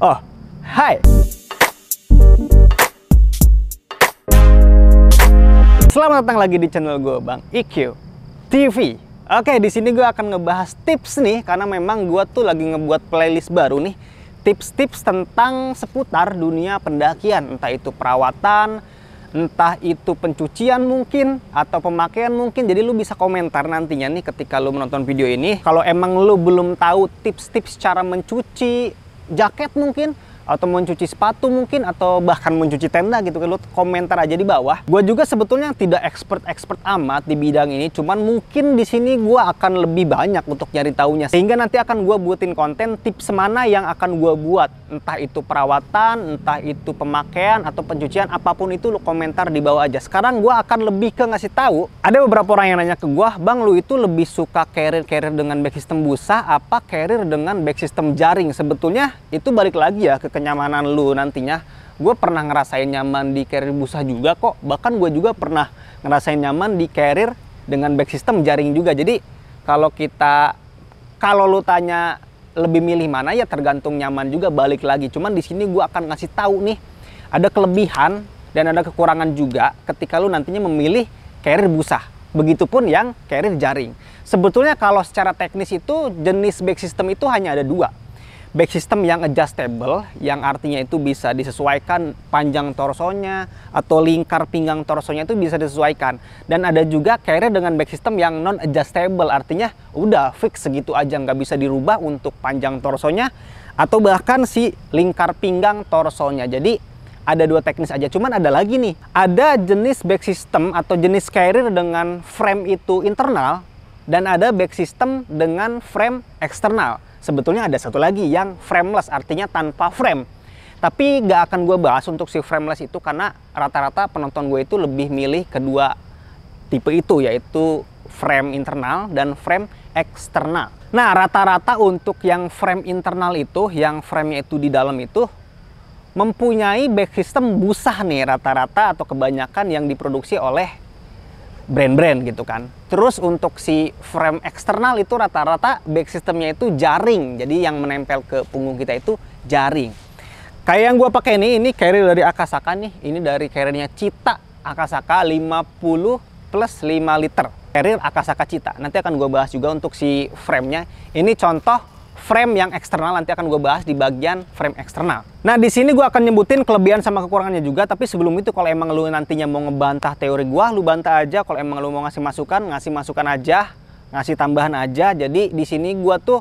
Oh, hai. Selamat datang lagi di channel gue Bang IQ TV. Oke, di sini gue akan ngebahas tips nih karena memang gue tuh lagi ngebuat playlist baru nih. Tips-tips tentang seputar dunia pendakian, entah itu perawatan, entah itu pencucian mungkin atau pemakaian mungkin jadi lu bisa komentar nantinya nih ketika lu menonton video ini kalau emang lu belum tahu tips-tips cara mencuci jaket mungkin atau mencuci sepatu mungkin atau bahkan mencuci tenda gitu kan lu komentar aja di bawah gue juga sebetulnya tidak expert expert amat di bidang ini cuman mungkin di sini gue akan lebih banyak untuk nyari tahunya sehingga nanti akan gue buatin konten tips mana yang akan gue buat entah itu perawatan entah itu pemakaian atau pencucian apapun itu lu komentar di bawah aja sekarang gue akan lebih ke ngasih tahu ada beberapa orang yang nanya ke gue bang lu itu lebih suka carrier carrier dengan back system busa apa carrier dengan back system jaring sebetulnya itu balik lagi ya ke kenyamanan lu nantinya gue pernah ngerasain nyaman di carrier busa juga kok bahkan gue juga pernah ngerasain nyaman di carrier dengan back system jaring juga jadi kalau kita kalau lu tanya lebih milih mana ya tergantung nyaman juga balik lagi cuman di sini gue akan ngasih tahu nih ada kelebihan dan ada kekurangan juga ketika lu nantinya memilih carrier busa begitupun yang carrier jaring sebetulnya kalau secara teknis itu jenis back system itu hanya ada dua back system yang adjustable yang artinya itu bisa disesuaikan panjang torsonya atau lingkar pinggang torsonya itu bisa disesuaikan dan ada juga carrier dengan back system yang non adjustable artinya udah fix segitu aja nggak bisa dirubah untuk panjang torsonya atau bahkan si lingkar pinggang torsonya jadi ada dua teknis aja cuman ada lagi nih ada jenis back system atau jenis carrier dengan frame itu internal dan ada back system dengan frame eksternal sebetulnya ada satu lagi yang frameless, artinya tanpa frame. Tapi nggak akan gue bahas untuk si frameless itu karena rata-rata penonton gue itu lebih milih kedua tipe itu, yaitu frame internal dan frame eksternal. Nah, rata-rata untuk yang frame internal itu, yang frame itu di dalam itu, mempunyai back system busah nih rata-rata atau kebanyakan yang diproduksi oleh brand-brand gitu kan. Terus untuk si frame eksternal itu rata-rata back systemnya itu jaring. Jadi yang menempel ke punggung kita itu jaring. Kayak yang gue pakai ini, ini carrier dari Akasaka nih. Ini dari carriernya Cita Akasaka 50 plus 5 liter. Carrier Akasaka Cita. Nanti akan gue bahas juga untuk si framenya. Ini contoh frame yang eksternal nanti akan gue bahas di bagian frame eksternal. Nah di sini gue akan nyebutin kelebihan sama kekurangannya juga, tapi sebelum itu kalau emang lu nantinya mau ngebantah teori gue, lu bantah aja. Kalau emang lu mau ngasih masukan, ngasih masukan aja, ngasih tambahan aja. Jadi di sini gue tuh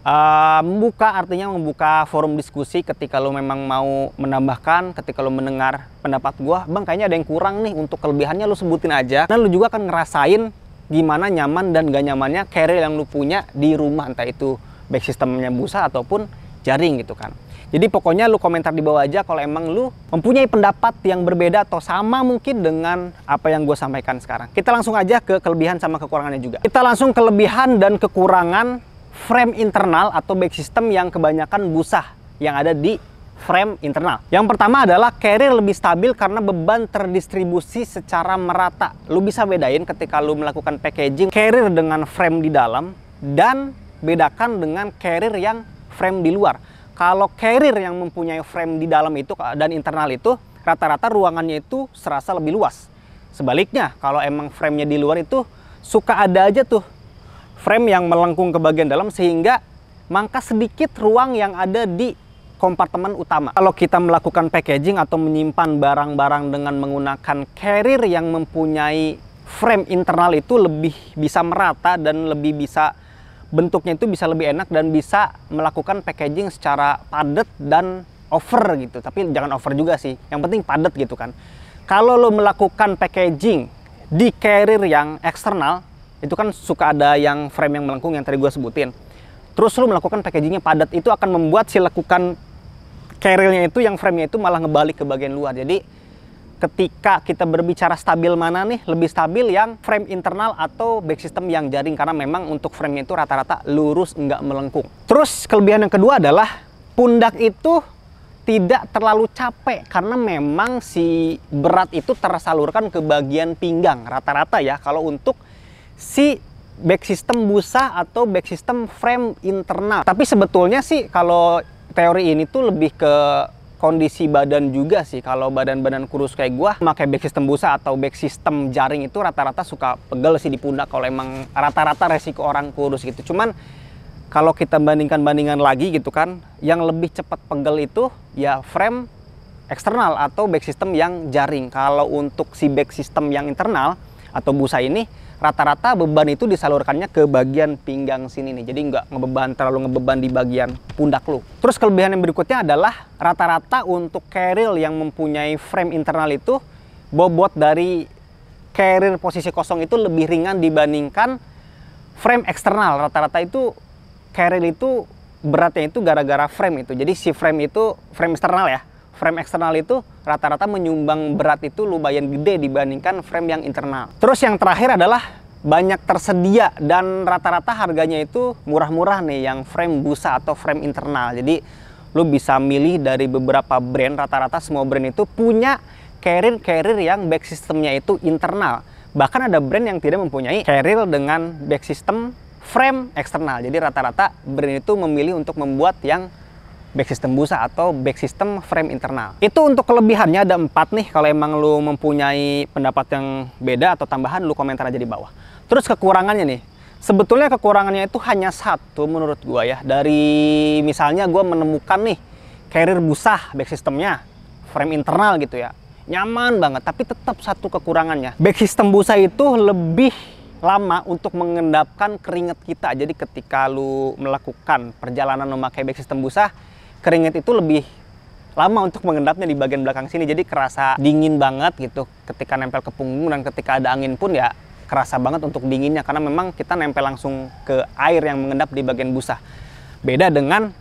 Uh, membuka artinya membuka forum diskusi ketika lo memang mau menambahkan ketika lo mendengar pendapat gue bang kayaknya ada yang kurang nih untuk kelebihannya lo sebutin aja dan nah, lo juga akan ngerasain gimana nyaman dan gak nyamannya carrier yang lu punya di rumah entah itu back sistemnya busa ataupun jaring gitu kan. Jadi pokoknya lu komentar di bawah aja kalau emang lu mempunyai pendapat yang berbeda atau sama mungkin dengan apa yang gue sampaikan sekarang. Kita langsung aja ke kelebihan sama kekurangannya juga. Kita langsung kelebihan dan kekurangan frame internal atau back system yang kebanyakan busa yang ada di frame internal. Yang pertama adalah carrier lebih stabil karena beban terdistribusi secara merata. Lu bisa bedain ketika lu melakukan packaging carrier dengan frame di dalam dan bedakan dengan carrier yang frame di luar. Kalau carrier yang mempunyai frame di dalam itu eh, dan internal itu rata-rata ruangannya itu serasa lebih luas. Sebaliknya, kalau emang framenya di luar itu suka ada aja tuh frame yang melengkung ke bagian dalam sehingga mangka sedikit ruang yang ada di kompartemen utama. Kalau kita melakukan packaging atau menyimpan barang-barang dengan menggunakan carrier yang mempunyai frame internal itu lebih bisa merata dan lebih bisa bentuknya itu bisa lebih enak dan bisa melakukan packaging secara padat dan over gitu. Tapi jangan over juga sih. Yang penting padat gitu kan. Kalau lo melakukan packaging di carrier yang eksternal, itu kan suka ada yang frame yang melengkung yang tadi gue sebutin. Terus lo melakukan packagingnya padat, itu akan membuat si lekukan carriernya itu yang framenya itu malah ngebalik ke bagian luar. Jadi ketika kita berbicara stabil mana nih lebih stabil yang frame internal atau back system yang jaring karena memang untuk frame itu rata-rata lurus nggak melengkung terus kelebihan yang kedua adalah pundak itu tidak terlalu capek karena memang si berat itu tersalurkan ke bagian pinggang rata-rata ya kalau untuk si back system busa atau back system frame internal tapi sebetulnya sih kalau teori ini tuh lebih ke kondisi badan juga sih kalau badan-badan kurus kayak gua pakai back system busa atau back system jaring itu rata-rata suka pegel sih di pundak kalau emang rata-rata resiko orang kurus gitu cuman kalau kita bandingkan-bandingan lagi gitu kan yang lebih cepat pegel itu ya frame eksternal atau back system yang jaring kalau untuk si back system yang internal atau busa ini rata-rata beban itu disalurkannya ke bagian pinggang sini nih. Jadi nggak ngebeban terlalu ngebeban di bagian pundak lu. Terus kelebihan yang berikutnya adalah rata-rata untuk carrier yang mempunyai frame internal itu bobot dari carrier posisi kosong itu lebih ringan dibandingkan frame eksternal. Rata-rata itu carrier itu beratnya itu gara-gara frame itu. Jadi si frame itu frame eksternal ya frame eksternal itu rata-rata menyumbang berat itu lumayan gede dibandingkan frame yang internal. Terus yang terakhir adalah banyak tersedia dan rata-rata harganya itu murah-murah nih yang frame busa atau frame internal. Jadi lu bisa milih dari beberapa brand, rata-rata semua brand itu punya carrier-carrier yang back systemnya itu internal. Bahkan ada brand yang tidak mempunyai carrier dengan back system frame eksternal. Jadi rata-rata brand itu memilih untuk membuat yang back system busa atau back system frame internal. Itu untuk kelebihannya ada empat nih. Kalau emang lu mempunyai pendapat yang beda atau tambahan, lu komentar aja di bawah. Terus kekurangannya nih. Sebetulnya kekurangannya itu hanya satu menurut gua ya. Dari misalnya gua menemukan nih carrier busa back systemnya frame internal gitu ya. Nyaman banget, tapi tetap satu kekurangannya. Back system busa itu lebih lama untuk mengendapkan keringat kita. Jadi ketika lu melakukan perjalanan memakai back system busa, Keringet itu lebih lama untuk mengendapnya di bagian belakang sini jadi kerasa dingin banget gitu ketika nempel ke punggung dan ketika ada angin pun ya kerasa banget untuk dinginnya karena memang kita nempel langsung ke air yang mengendap di bagian busa beda dengan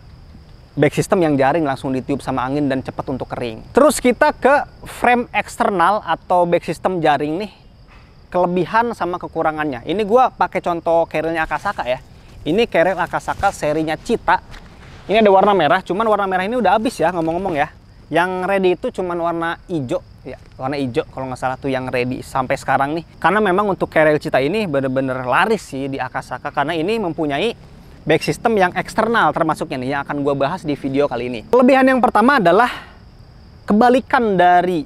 back system yang jaring langsung ditiup sama angin dan cepat untuk kering terus kita ke frame eksternal atau back system jaring nih kelebihan sama kekurangannya ini gua pakai contoh carrier Akasaka ya ini carrier Akasaka serinya Cita ini ada warna merah, cuman warna merah ini udah habis ya ngomong-ngomong ya. Yang ready itu cuman warna hijau ya, warna hijau kalau nggak salah tuh yang ready sampai sekarang nih. Karena memang untuk Kerel Cita ini bener-bener laris sih di Akasaka karena ini mempunyai back system yang eksternal termasuknya nih yang akan gue bahas di video kali ini. Kelebihan yang pertama adalah kebalikan dari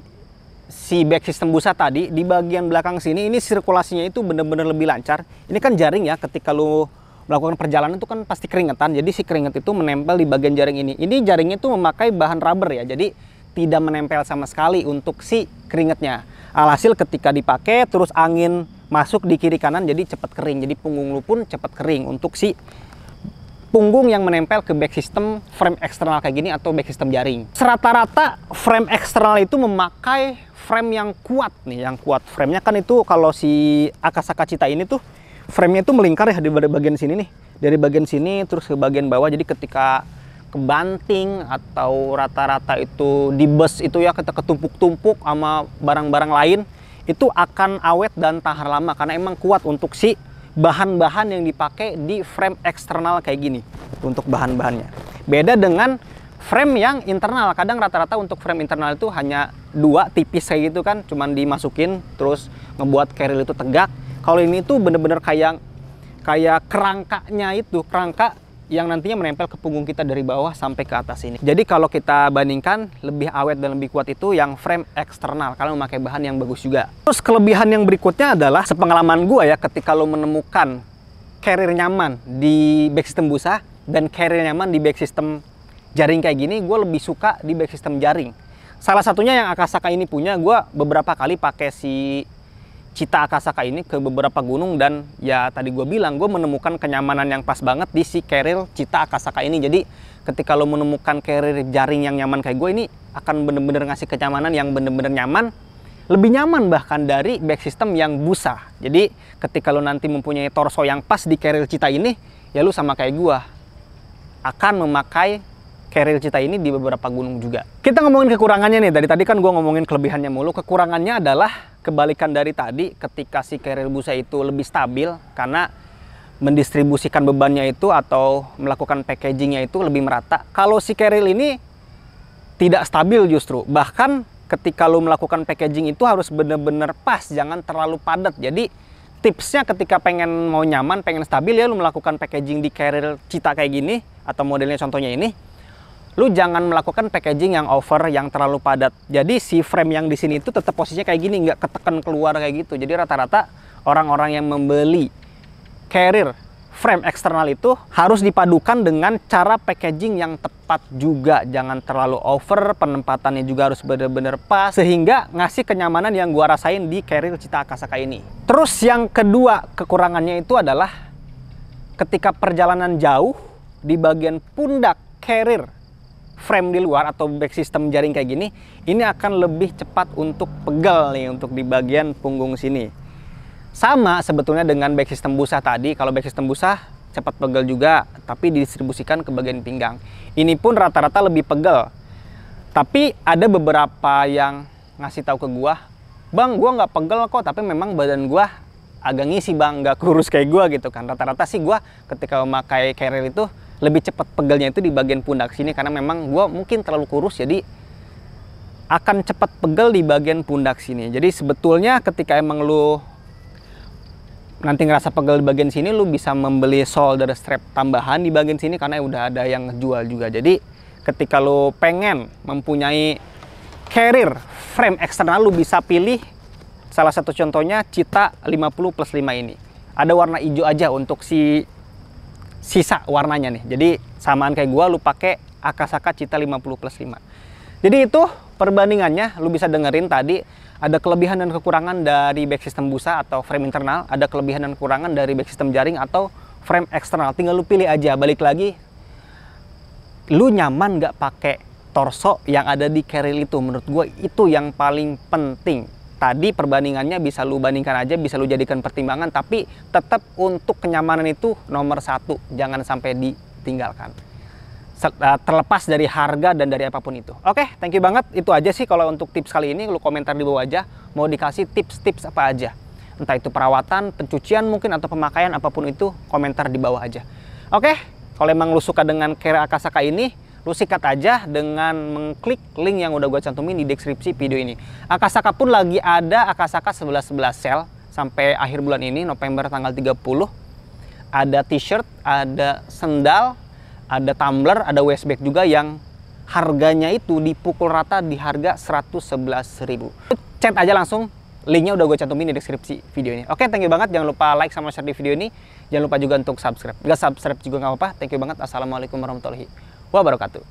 si back system busa tadi di bagian belakang sini ini sirkulasinya itu bener-bener lebih lancar ini kan jaring ya ketika lu melakukan perjalanan itu kan pasti keringetan. Jadi si keringet itu menempel di bagian jaring ini. Ini jaringnya itu memakai bahan rubber ya. Jadi tidak menempel sama sekali untuk si keringetnya. Alhasil ketika dipakai terus angin masuk di kiri kanan jadi cepat kering. Jadi punggung lu pun cepat kering untuk si punggung yang menempel ke back system frame eksternal kayak gini atau back system jaring. Serata-rata frame eksternal itu memakai frame yang kuat nih, yang kuat. Frame-nya kan itu kalau si Akasaka Cita ini tuh frame-nya itu melingkar ya dari bagian sini nih dari bagian sini terus ke bagian bawah jadi ketika kebanting atau rata-rata itu di bus itu ya kita ketumpuk-tumpuk sama barang-barang lain itu akan awet dan tahan lama karena emang kuat untuk si bahan-bahan yang dipakai di frame eksternal kayak gini untuk bahan-bahannya beda dengan frame yang internal kadang rata-rata untuk frame internal itu hanya dua tipis kayak gitu kan cuman dimasukin terus membuat keril itu tegak kalau ini tuh bener-bener kayak kayak kerangkanya itu, kerangka yang nantinya menempel ke punggung kita dari bawah sampai ke atas ini. Jadi kalau kita bandingkan lebih awet dan lebih kuat itu yang frame eksternal kalau memakai bahan yang bagus juga. Terus kelebihan yang berikutnya adalah sepengalaman gua ya ketika lo menemukan carrier nyaman di back system busa dan carrier nyaman di back system jaring kayak gini, gue lebih suka di back system jaring. Salah satunya yang Akasaka ini punya, gue beberapa kali pakai si Cita Akasaka ini ke beberapa gunung dan ya tadi gue bilang gue menemukan kenyamanan yang pas banget di si keril Cita Akasaka ini jadi ketika lo menemukan carrier jaring yang nyaman kayak gue ini akan bener-bener ngasih kenyamanan yang bener-bener nyaman lebih nyaman bahkan dari back system yang busa jadi ketika lo nanti mempunyai torso yang pas di keril cita ini ya lo sama kayak gue akan memakai keril cita ini di beberapa gunung juga. Kita ngomongin kekurangannya nih. Dari tadi kan gue ngomongin kelebihannya mulu. Kekurangannya adalah kebalikan dari tadi ketika si keril busa itu lebih stabil karena mendistribusikan bebannya itu atau melakukan packagingnya itu lebih merata. Kalau si keril ini tidak stabil justru. Bahkan ketika lo melakukan packaging itu harus benar-benar pas, jangan terlalu padat. Jadi tipsnya ketika pengen mau nyaman, pengen stabil ya lo melakukan packaging di keril cita kayak gini atau modelnya contohnya ini lu jangan melakukan packaging yang over yang terlalu padat. Jadi si frame yang di sini itu tetap posisinya kayak gini, nggak ketekan keluar kayak gitu. Jadi rata-rata orang-orang yang membeli carrier frame eksternal itu harus dipadukan dengan cara packaging yang tepat juga. Jangan terlalu over, penempatannya juga harus benar-benar pas sehingga ngasih kenyamanan yang gua rasain di carrier Cita Akasaka ini. Terus yang kedua kekurangannya itu adalah ketika perjalanan jauh di bagian pundak carrier frame di luar atau back system jaring kayak gini, ini akan lebih cepat untuk pegal nih untuk di bagian punggung sini. Sama sebetulnya dengan back system busa tadi, kalau back system busa cepat pegal juga, tapi didistribusikan ke bagian pinggang. Ini pun rata-rata lebih pegal. Tapi ada beberapa yang ngasih tahu ke gua, "Bang, gua nggak pegel kok, tapi memang badan gua agak ngisi, Bang, nggak kurus kayak gua gitu kan." Rata-rata sih gua ketika memakai carrier itu lebih cepat pegelnya itu di bagian pundak sini karena memang gue mungkin terlalu kurus jadi akan cepat pegel di bagian pundak sini jadi sebetulnya ketika emang lu nanti ngerasa pegel di bagian sini lu bisa membeli shoulder strap tambahan di bagian sini karena udah ada yang jual juga jadi ketika lu pengen mempunyai carrier frame eksternal lu bisa pilih salah satu contohnya Cita 50 plus 5 ini ada warna hijau aja untuk si sisa warnanya nih. Jadi samaan kayak gua lu pakai Akasaka Cita 50 plus 5. Jadi itu perbandingannya lu bisa dengerin tadi ada kelebihan dan kekurangan dari back system busa atau frame internal, ada kelebihan dan kekurangan dari back system jaring atau frame eksternal. Tinggal lu pilih aja balik lagi lu nyaman nggak pakai torso yang ada di carry itu menurut gue itu yang paling penting tadi perbandingannya bisa lu bandingkan aja, bisa lu jadikan pertimbangan, tapi tetap untuk kenyamanan itu nomor satu, jangan sampai ditinggalkan. Eh, terlepas dari harga dan dari apapun itu. Oke, okay, thank you banget. Itu aja sih kalau untuk tips kali ini, lu komentar di bawah aja, mau dikasih tips-tips apa aja. Entah itu perawatan, pencucian mungkin, atau pemakaian, apapun itu, komentar di bawah aja. Oke, okay, kalau emang lu suka dengan Kera Akasaka ini, lu sikat aja dengan mengklik link yang udah gue cantumin di deskripsi video ini. Akasaka pun lagi ada Akasaka 11-11 sel sampai akhir bulan ini November tanggal 30. Ada t-shirt, ada sendal, ada tumbler, ada waist bag juga yang harganya itu dipukul rata di harga 111.000. Chat aja langsung linknya udah gue cantumin di deskripsi video ini. Oke, okay, thank you banget. Jangan lupa like sama share di video ini. Jangan lupa juga untuk subscribe. Gak subscribe juga gak apa-apa. Thank you banget. Assalamualaikum warahmatullahi wabarakatuh wabarakatuh